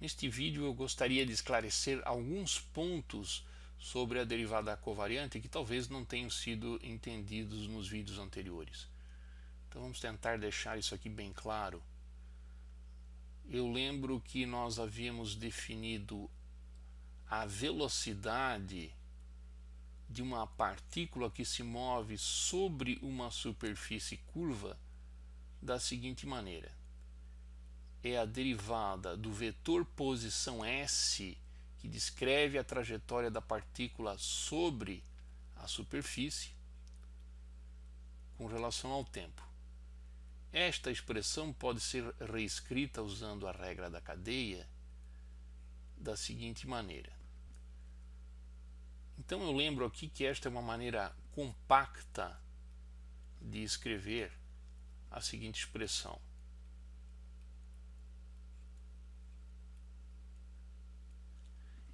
Neste vídeo eu gostaria de esclarecer alguns pontos sobre a derivada covariante que talvez não tenham sido entendidos nos vídeos anteriores. Então vamos tentar deixar isso aqui bem claro. Eu lembro que nós havíamos definido a velocidade de uma partícula que se move sobre uma superfície curva da seguinte maneira é a derivada do vetor posição S, que descreve a trajetória da partícula sobre a superfície, com relação ao tempo. Esta expressão pode ser reescrita usando a regra da cadeia da seguinte maneira. Então eu lembro aqui que esta é uma maneira compacta de escrever a seguinte expressão.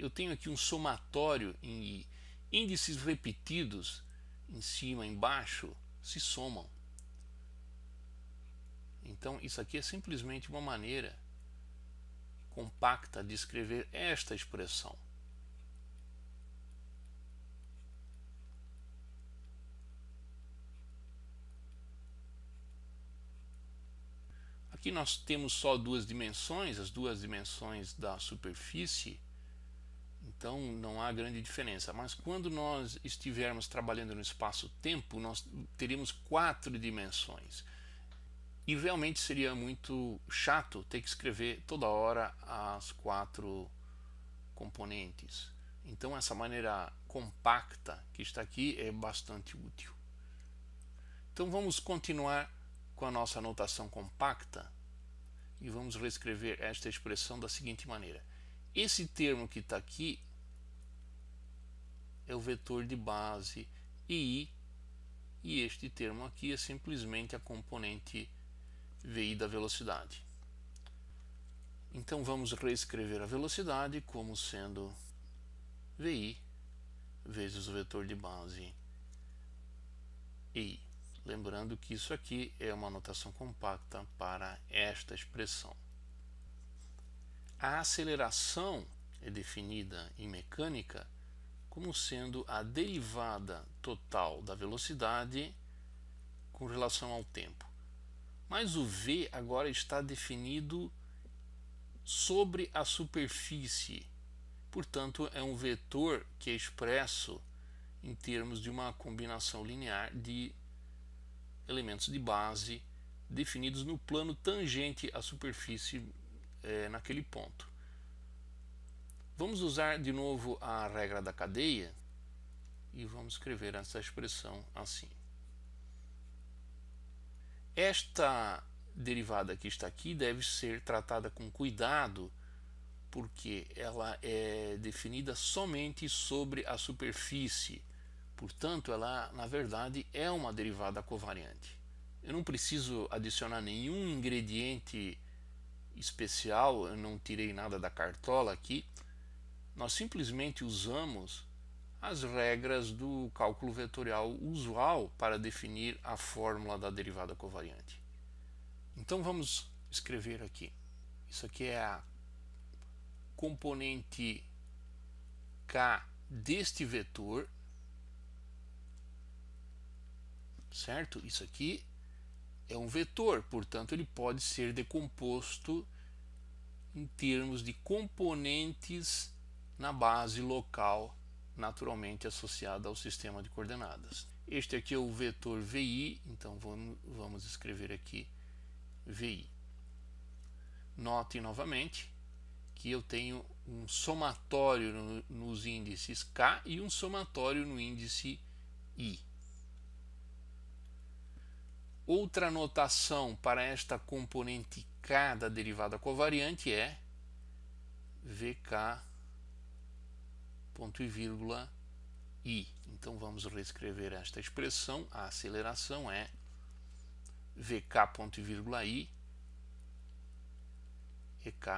eu tenho aqui um somatório em índices repetidos em cima, embaixo, se somam. Então, isso aqui é simplesmente uma maneira compacta de escrever esta expressão. Aqui nós temos só duas dimensões, as duas dimensões da superfície então não há grande diferença. Mas quando nós estivermos trabalhando no espaço-tempo, nós teríamos quatro dimensões. E realmente seria muito chato ter que escrever toda hora as quatro componentes. Então essa maneira compacta que está aqui é bastante útil. Então vamos continuar com a nossa notação compacta e vamos reescrever esta expressão da seguinte maneira. Esse termo que está aqui é o vetor de base i e este termo aqui é simplesmente a componente vi da velocidade. Então vamos reescrever a velocidade como sendo vi vezes o vetor de base i. Lembrando que isso aqui é uma notação compacta para esta expressão. A aceleração é definida em mecânica como sendo a derivada total da velocidade com relação ao tempo. Mas o v agora está definido sobre a superfície, portanto, é um vetor que é expresso em termos de uma combinação linear de elementos de base definidos no plano tangente à superfície é, naquele ponto. Vamos usar de novo a regra da cadeia e vamos escrever essa expressão assim. Esta derivada que está aqui deve ser tratada com cuidado, porque ela é definida somente sobre a superfície. Portanto, ela, na verdade, é uma derivada covariante. Eu não preciso adicionar nenhum ingrediente especial, eu não tirei nada da cartola aqui. Nós simplesmente usamos as regras do cálculo vetorial usual para definir a fórmula da derivada covariante. Então vamos escrever aqui. Isso aqui é a componente k deste vetor, certo? Isso aqui é um vetor, portanto ele pode ser decomposto em termos de componentes na base local naturalmente associada ao sistema de coordenadas. Este aqui é o vetor VI, então vamos, vamos escrever aqui VI. Note novamente que eu tenho um somatório no, nos índices K e um somatório no índice I. Outra notação para esta componente K da derivada covariante é VK ponto e vírgula i. Então vamos reescrever esta expressão, a aceleração é vk ponto e vírgula i ek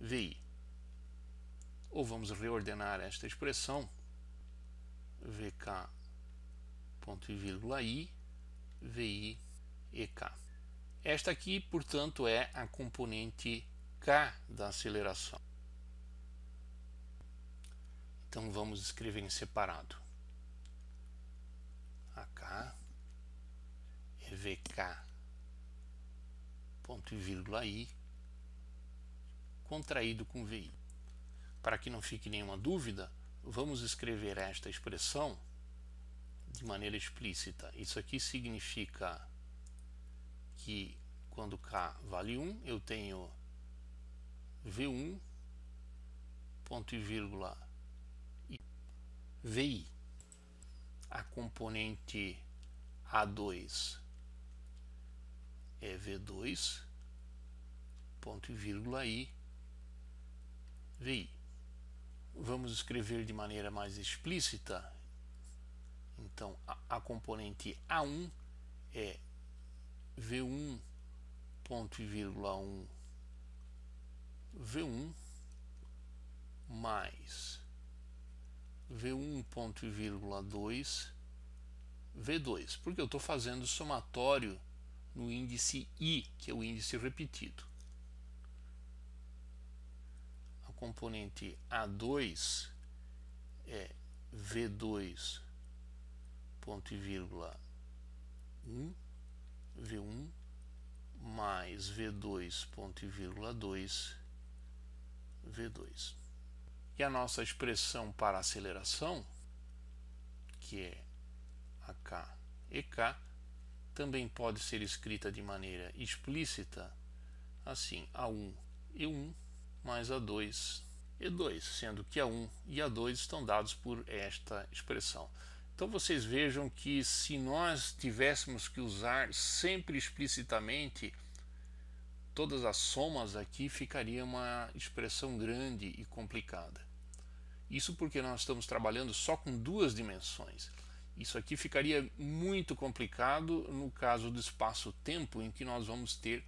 vi. Ou vamos reordenar esta expressão vk ponto e vírgula i vi ek. Esta aqui, portanto, é a componente k da aceleração. Então vamos escrever em separado. AK, EVK, ponto e vírgula I, contraído com VI. Para que não fique nenhuma dúvida, vamos escrever esta expressão de maneira explícita. Isso aqui significa que quando K vale 1, eu tenho V1, ponto e vírgula VI. A componente A2 é V2, ponto e vírgula I, VI. Vamos escrever de maneira mais explícita. Então, a, a componente A1 é V1, ponto e vírgula 1, V1, mais V1 ponto e vírgula 2 V2, porque eu estou fazendo somatório no índice I, que é o índice repetido. A componente A2 é V2 ponto e vírgula 1 V1 mais V2 ponto e vírgula 2 V2. E a nossa expressão para aceleração, que é AK e K, também pode ser escrita de maneira explícita, assim, A1 e 1 mais A2 e 2, sendo que A1 e A2 estão dados por esta expressão. Então vocês vejam que se nós tivéssemos que usar sempre explicitamente todas as somas aqui, ficaria uma expressão grande e complicada. Isso porque nós estamos trabalhando só com duas dimensões. Isso aqui ficaria muito complicado no caso do espaço-tempo, em que nós vamos ter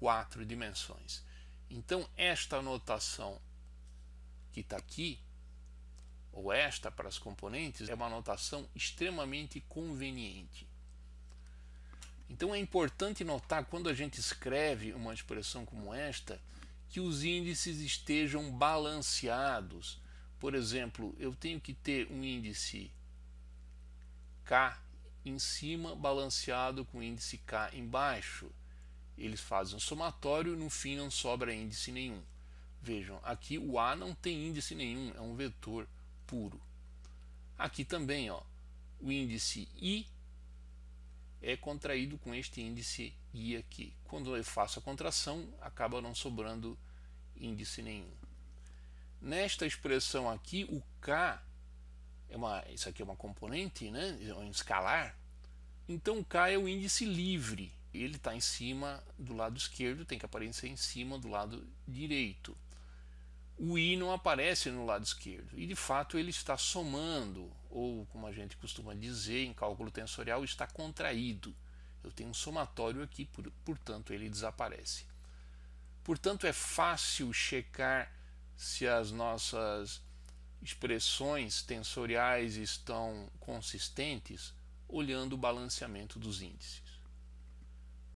quatro dimensões. Então, esta notação que está aqui, ou esta para as componentes, é uma notação extremamente conveniente. Então, é importante notar quando a gente escreve uma expressão como esta que os índices estejam balanceados por exemplo, eu tenho que ter um índice K em cima balanceado com o índice K embaixo. Eles fazem um somatório, no fim não sobra índice nenhum. Vejam, aqui o A não tem índice nenhum, é um vetor puro. Aqui também, ó, o índice I é contraído com este índice I aqui. Quando eu faço a contração, acaba não sobrando índice nenhum. Nesta expressão aqui, o K é uma, isso aqui é uma componente, né? É um escalar. Então o K é o índice livre. Ele está em cima do lado esquerdo, tem que aparecer em cima do lado direito. O I não aparece no lado esquerdo. E de fato ele está somando, ou como a gente costuma dizer em cálculo tensorial, está contraído. Eu tenho um somatório aqui, portanto ele desaparece. Portanto, é fácil checar se as nossas expressões tensoriais estão consistentes, olhando o balanceamento dos índices.